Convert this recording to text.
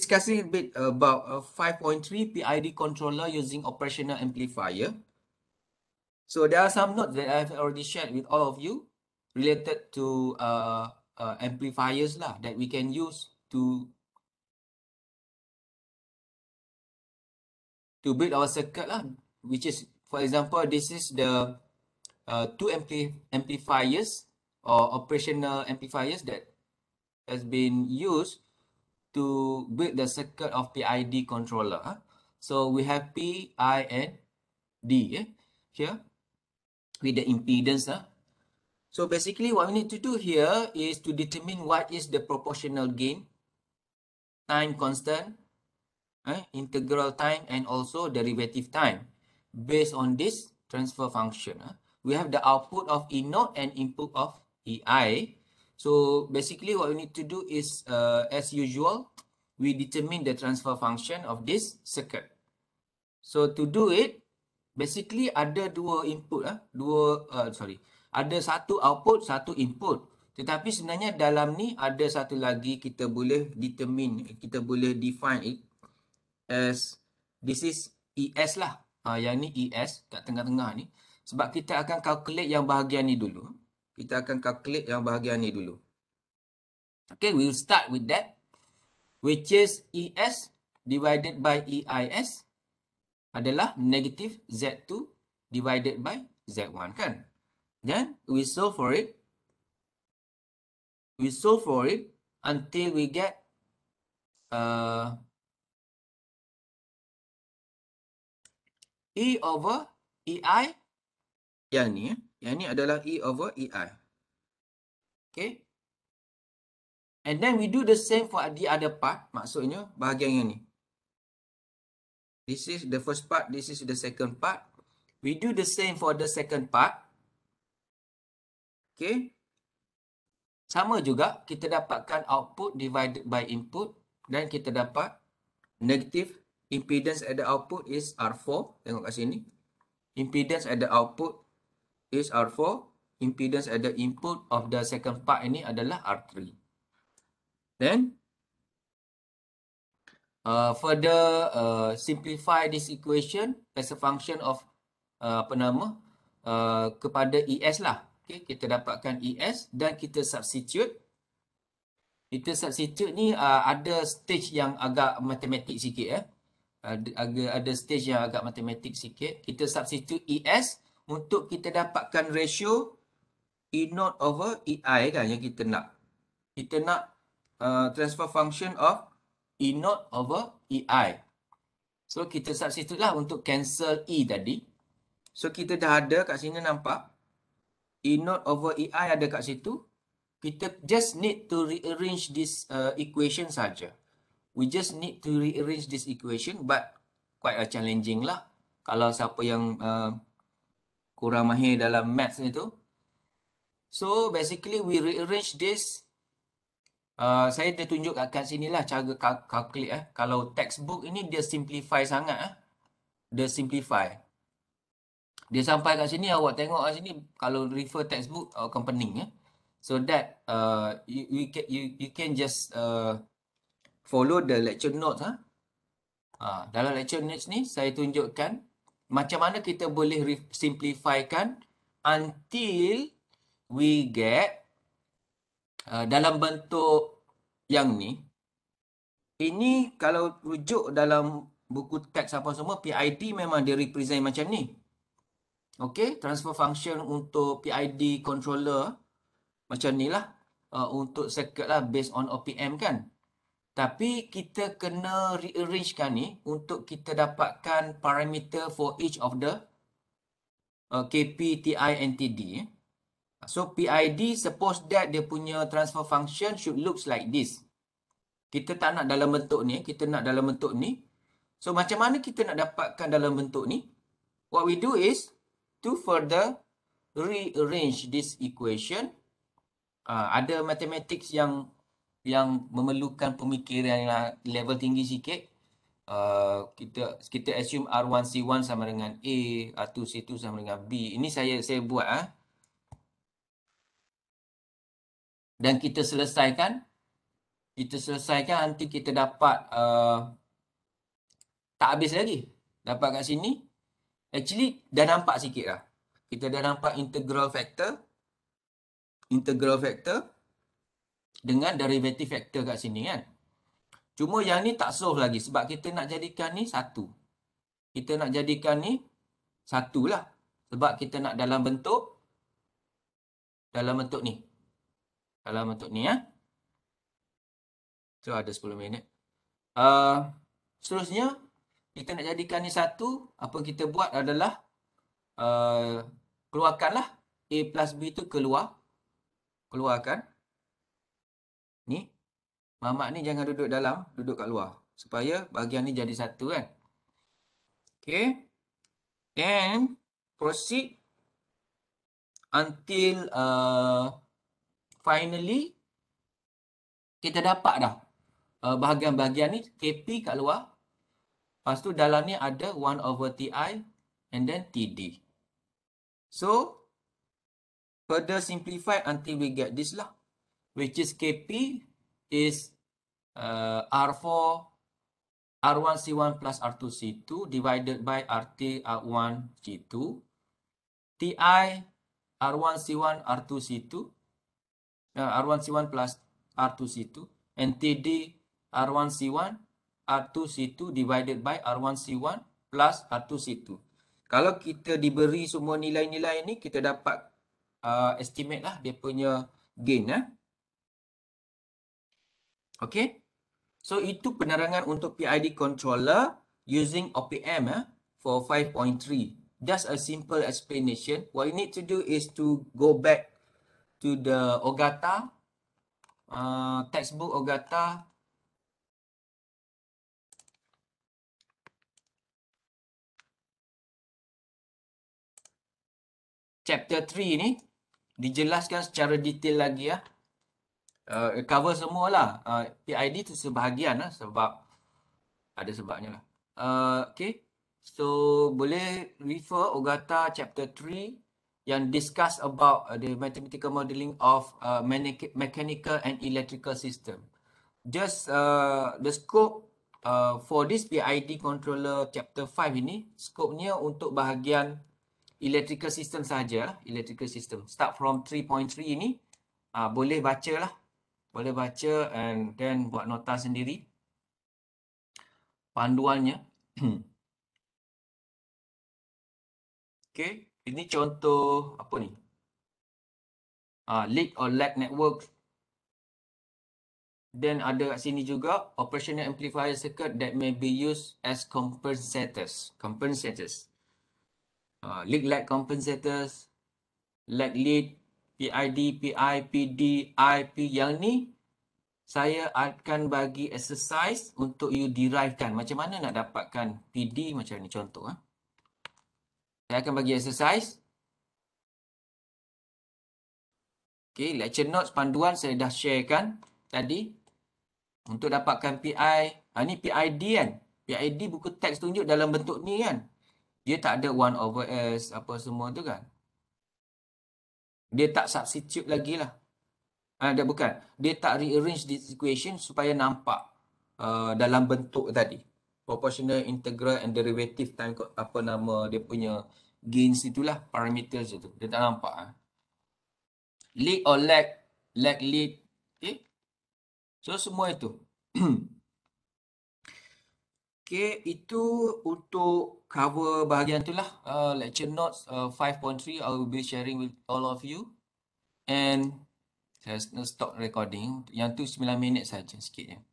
discussing a bit about a uh, 5.3 PID controller using operational amplifier. So there are some notes that I've already shared with all of you related to uh, uh, amplifiers lah, that we can use to to build our circuit lah, which is, for example, this is the uh, two ampli amplifiers or operational amplifiers that has been used to build the circuit of PID controller. So we have P, I, and D eh, here with the impedance. Eh. So basically what we need to do here is to determine what is the proportional gain, time constant, eh, integral time, and also derivative time based on this transfer function. Eh. We have the output of E0 and input of EI. So basically what we need to do is uh, as usual, we determine the transfer function of this circuit. So to do it, basically ada dua input, eh? dua uh, sorry, ada satu output, satu input. Tetapi sebenarnya dalam ni ada satu lagi kita boleh determine, kita boleh define it as this is ES lah. Uh, yang ni ES kat tengah-tengah ni. Sebab kita akan calculate yang bahagian ni dulu kita akan calculate yang bahagian ni dulu. Okay, we'll start with that. Which is ES divided by EIS adalah negative Z2 divided by Z1 kan? Then we solve for it. We solve for it until we get uh, E over EI yang ni eh? Yang ni adalah E over EI. Okay. And then we do the same for the other part. Maksudnya bahagian yang ni. This is the first part. This is the second part. We do the same for the second part. Okay. Sama juga kita dapatkan output divided by input. Dan kita dapat negative impedance at the output is R4. Tengok kat sini. Impedance at the output is R4. Impedance at the input of the second part ini adalah R3. Then, uh, further uh, simplify this equation as a function of uh, apa nama uh, kepada ES lah. Okay, kita dapatkan ES dan kita substitute. Kita substitute ni uh, ada stage yang agak matematik sikit ya. Eh. Ada, ada stage yang agak matematik sikit. Kita substitute ES. ES untuk kita dapatkan ratio E0 over EI kan yang kita nak. Kita nak uh, transfer function of E0 over EI. So kita substitute lah untuk cancel E tadi. So kita dah ada kat sini nampak. E0 over EI ada kat situ. Kita just need to rearrange this uh, equation saja. We just need to rearrange this equation but quite a challenging lah. Kalau siapa yang... Uh, kurang mahir dalam maths ni tu. So basically we rearrange this. Uh, saya dah tunjuk kat sini lah cara calculate. Eh. Kalau textbook ini dia simplify sangat. Eh. Dia simplify. Dia sampai kat sini awak tengok kat sini kalau refer textbook awak akan pening. Eh. So that uh, you, you, can, you, you can just uh, follow the lecture notes. Huh? Ha. Ha, uh, dalam lecture notes ni saya tunjukkan macam mana kita boleh simplifikan until we get uh, dalam bentuk yang ni ini kalau rujuk dalam buku teks apa semua PID memang dia represent macam ni Okay, transfer function untuk PID controller macam ni lah uh, untuk circuit lah based on OPM kan tapi kita kena rearrange kan ni untuk kita dapatkan parameter for each of the uh, KP, TI and TD. Eh. So PID suppose that dia punya transfer function should looks like this. Kita tak nak dalam bentuk ni. Eh. Kita nak dalam bentuk ni. So macam mana kita nak dapatkan dalam bentuk ni? What we do is to further rearrange this equation. Uh, ada matematik yang yang memerlukan pemikiran yang level tinggi sikit uh, kita kita assume R1C1 sama dengan A, R2C2 sama dengan B. Ini saya saya buat ah. Dan kita selesaikan kita selesaikan nanti kita dapat uh, tak habis lagi. Dapat kat sini. Actually dah nampak sikit lah. Kita dah nampak integral factor integral factor dengan derivative factor kat sini kan. Cuma yang ni tak solve lagi sebab kita nak jadikan ni satu. Kita nak jadikan ni satu lah Sebab kita nak dalam bentuk dalam bentuk ni. Dalam bentuk ni ya. So ada 10 minit. Uh, seterusnya kita nak jadikan ni satu. Apa kita buat adalah uh, keluarkanlah A plus B tu keluar. Keluarkan ni mamak ni jangan duduk dalam duduk kat luar supaya bahagian ni jadi satu kan okey then proceed until uh, finally kita dapat dah uh, bahagian-bahagian uh, ni KP kat luar lepas tu dalam ni ada 1 over TI and then TD so further simplify until we get this lah which is KP is uh, R4 R1 C1 plus R2 C2 divided by RT R1 C2 TI R1 C1 R2 C2 uh, R1 C1 plus R2 C2 and TD R1 C1 R2 C2 divided by R1 C1 plus R2 C2 kalau kita diberi semua nilai-nilai ni kita dapat uh, estimate lah dia punya gain eh? Okay. So itu penerangan untuk PID controller using OPM eh, for 5.3. Just a simple explanation. What you need to do is to go back to the OGATA, uh, textbook OGATA. Chapter 3 ni dijelaskan secara detail lagi ya uh, cover semualah uh, eh, PID tu sebahagian lah sebab ada sebabnya lah. Uh, okay. So boleh refer Ogata chapter 3 yang discuss about uh, the mathematical modeling of uh, mechanical and electrical system. Just uh, the scope uh, for this PID controller chapter 5 ini, skopnya untuk bahagian electrical system saja Electrical system. Start from 3.3 ini. Uh, boleh baca lah boleh baca and then buat nota sendiri panduannya okay ini contoh apa ni ah leak or lag network then ada kat sini juga operational amplifier circuit that may be used as compensators compensators ah uh, leak lag compensators lag lead PID, PI, PD, IP yang ni saya akan bagi exercise untuk you deriveakan macam mana nak dapatkan PD macam ni contoh ah. Saya akan bagi exercise. Okay, lecture notes panduan saya dah sharekan tadi untuk dapatkan PI, ah ni PID kan. PID buku teks tunjuk dalam bentuk ni kan. Dia tak ada one over S apa semua tu kan. Dia tak substitute lagi lah. Ah, dia bukan. Dia tak rearrange this equation supaya nampak uh, dalam bentuk tadi. Proportional, integral and derivative time apa nama dia punya gains itulah parameters itu. Dia tak nampak. Ha? Lead or lag. Lag lead. Okay. Eh? So semua itu. Okay, itu untuk cover bahagian tu lah. Uh, lecture notes uh, 5.3, I will be sharing with all of you. And saya stop recording. Yang tu 9 minit saja sikit je. Ya.